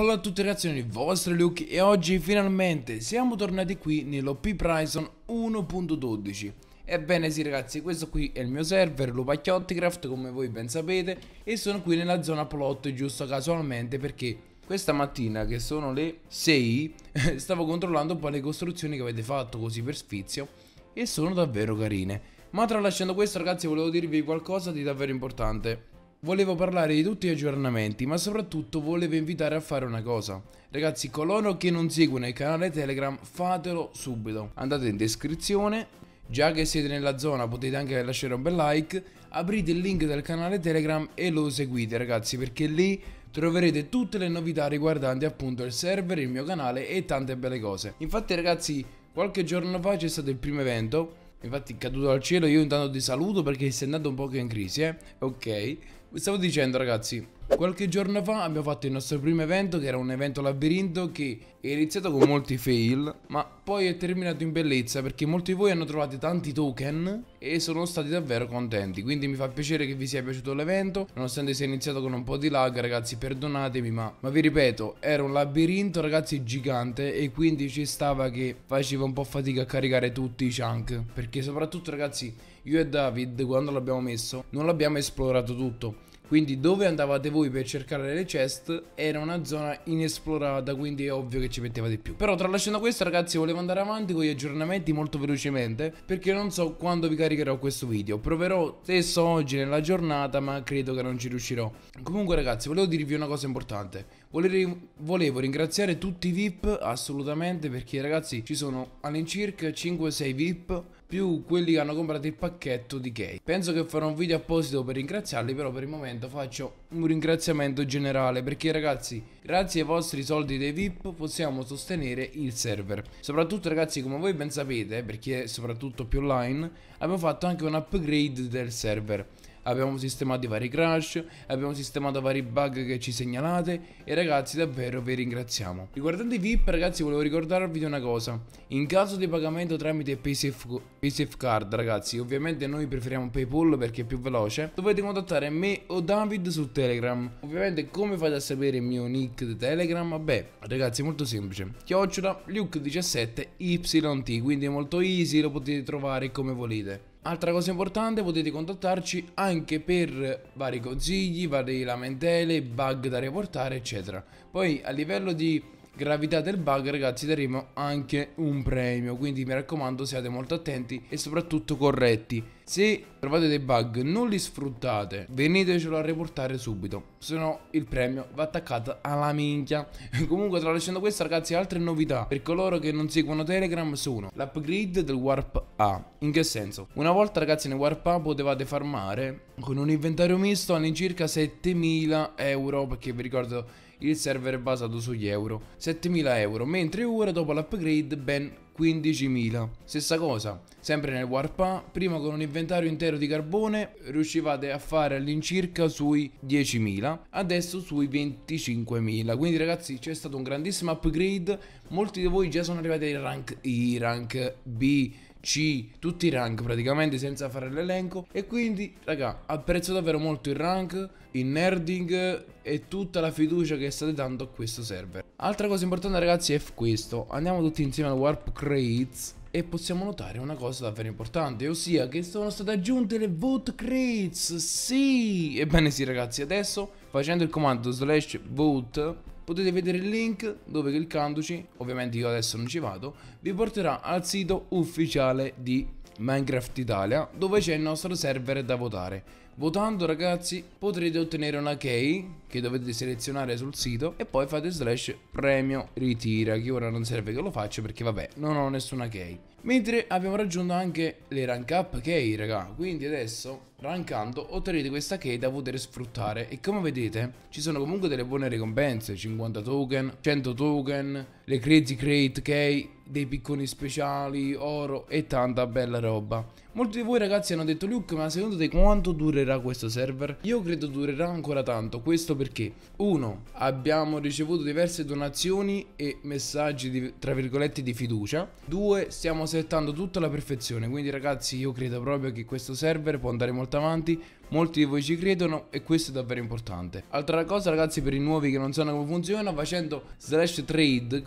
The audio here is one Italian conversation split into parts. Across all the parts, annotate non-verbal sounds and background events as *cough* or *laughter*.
Ciao a tutti ragazzi, vostro Luke e oggi finalmente siamo tornati qui nell'OP Prison 1.12 Ebbene sì ragazzi, questo qui è il mio server, Lupacchiotticraft come voi ben sapete E sono qui nella zona plot giusto casualmente perché questa mattina che sono le 6 *laughs* Stavo controllando un po' le costruzioni che avete fatto così per sfizio E sono davvero carine Ma tralasciando questo ragazzi volevo dirvi qualcosa di davvero importante Volevo parlare di tutti gli aggiornamenti, ma soprattutto volevo invitare a fare una cosa. Ragazzi, coloro che non seguono il canale Telegram, fatelo subito. Andate in descrizione, già che siete nella zona potete anche lasciare un bel like, aprite il link del canale Telegram e lo seguite ragazzi, perché lì troverete tutte le novità riguardanti appunto il server, il mio canale e tante belle cose. Infatti ragazzi, qualche giorno fa c'è stato il primo evento, infatti caduto al cielo, io intanto ti saluto perché sei andato un po' in crisi, eh? Ok stavo dicendo ragazzi, qualche giorno fa abbiamo fatto il nostro primo evento che era un evento labirinto che è iniziato con molti fail ma poi è terminato in bellezza perché molti di voi hanno trovato tanti token e sono stati davvero contenti quindi mi fa piacere che vi sia piaciuto l'evento nonostante sia iniziato con un po' di lag ragazzi perdonatemi ma, ma vi ripeto era un labirinto ragazzi gigante e quindi ci stava che faceva un po' fatica a caricare tutti i chunk perché soprattutto ragazzi io e David quando l'abbiamo messo non l'abbiamo esplorato tutto quindi dove andavate voi per cercare le chest era una zona inesplorata, quindi è ovvio che ci metteva di più. Però tralasciando questo ragazzi volevo andare avanti con gli aggiornamenti molto velocemente, perché non so quando vi caricherò questo video. Proverò stesso oggi nella giornata, ma credo che non ci riuscirò. Comunque ragazzi volevo dirvi una cosa importante. Volevo ringraziare tutti i VIP assolutamente perché ragazzi ci sono all'incirca 5-6 VIP più quelli che hanno comprato il pacchetto di cake. Penso che farò un video apposito per ringraziarli, però per il momento faccio un ringraziamento generale perché ragazzi, grazie ai vostri soldi dei VIP possiamo sostenere il server. Soprattutto ragazzi, come voi ben sapete, perché soprattutto più online, abbiamo fatto anche un upgrade del server abbiamo sistemato i vari crash, abbiamo sistemato vari bug che ci segnalate e ragazzi davvero vi ringraziamo. Riguardante i VIP ragazzi volevo ricordarvi di una cosa, in caso di pagamento tramite PaySafe, PaySafe Card ragazzi, ovviamente noi preferiamo PayPal perché è più veloce, dovete contattare me o David su Telegram. Ovviamente come fate a sapere il mio nick di Telegram? Vabbè ragazzi è molto semplice, chiocciola luke17yt quindi è molto easy, lo potete trovare come volete. Altra cosa importante, potete contattarci anche per vari consigli, varie lamentele, bug da riportare, eccetera. Poi a livello di gravità del bug ragazzi daremo anche un premio quindi mi raccomando siate molto attenti e soprattutto corretti se trovate dei bug non li sfruttate venitecelo a riportare subito se no il premio va attaccato alla minchia *laughs* comunque tralasciando questo ragazzi altre novità per coloro che non seguono telegram sono l'upgrade del warp A in che senso? una volta ragazzi nel warp A potevate farmare con un inventario misto all'incirca 7000 euro perché vi ricordo il server basato sugli euro, 7.000 euro, mentre ora dopo l'upgrade ben 15.000. Stessa cosa, sempre nel Warpa, prima con un inventario intero di carbone riuscivate a fare all'incirca sui 10.000, adesso sui 25.000. Quindi ragazzi c'è stato un grandissimo upgrade, molti di voi già sono arrivati ai rank I, rank B, c, tutti i rank praticamente senza fare l'elenco e quindi raga apprezzo davvero molto il rank, il nerding e tutta la fiducia che state dando a questo server. Altra cosa importante ragazzi è questo, andiamo tutti insieme al Warp Crates e possiamo notare una cosa davvero importante, ossia che sono state aggiunte le vote crates, sì! Ebbene sì ragazzi, adesso facendo il comando slash vote potete vedere il link dove cliccandoci, ovviamente io adesso non ci vado, vi porterà al sito ufficiale di Minecraft Italia dove c'è il nostro server da votare. Votando ragazzi potrete ottenere una key che dovete selezionare sul sito e poi fate slash premio ritira che ora non serve che lo faccio perché vabbè non ho nessuna key. Mentre abbiamo raggiunto anche le rank up key raga quindi adesso Rankando otterrete questa key da poter sfruttare e come vedete ci sono comunque delle buone ricompense 50 token, 100 token, le crazy crate key, dei picconi speciali, oro e tanta bella roba Molti di voi ragazzi hanno detto Luke ma secondo te quanto durerà questo server? Io credo durerà ancora tanto questo perché 1. Abbiamo ricevuto diverse donazioni e messaggi di, tra virgolette di fiducia 2. Stiamo settando tutto alla perfezione quindi ragazzi io credo proprio che questo server può andare molto porta avanti, molti di voi ci credono e questo è davvero importante. Altra cosa ragazzi per i nuovi che non sanno come funziona, facendo slash trade,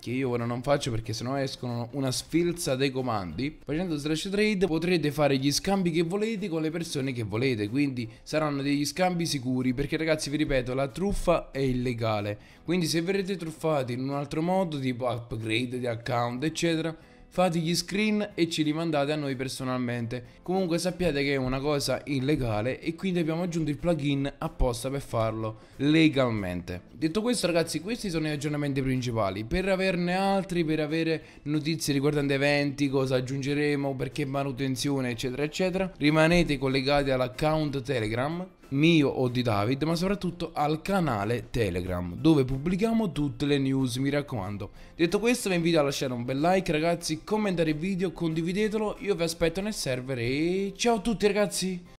che io ora non faccio perché sennò escono una sfilza dei comandi, facendo slash trade potrete fare gli scambi che volete con le persone che volete, quindi saranno degli scambi sicuri, perché ragazzi vi ripeto, la truffa è illegale, quindi se verrete truffati in un altro modo, tipo upgrade di account eccetera, fate gli screen e ci rimandate a noi personalmente. Comunque sappiate che è una cosa illegale e quindi abbiamo aggiunto il plugin apposta per farlo legalmente. Detto questo ragazzi, questi sono gli aggiornamenti principali. Per averne altri, per avere notizie riguardanti eventi, cosa aggiungeremo, perché manutenzione eccetera eccetera, rimanete collegati all'account Telegram mio o di David, ma soprattutto al canale Telegram, dove pubblichiamo tutte le news, mi raccomando. Detto questo vi invito a lasciare un bel like ragazzi, commentare il video, condividetelo, io vi aspetto nel server e ciao a tutti ragazzi!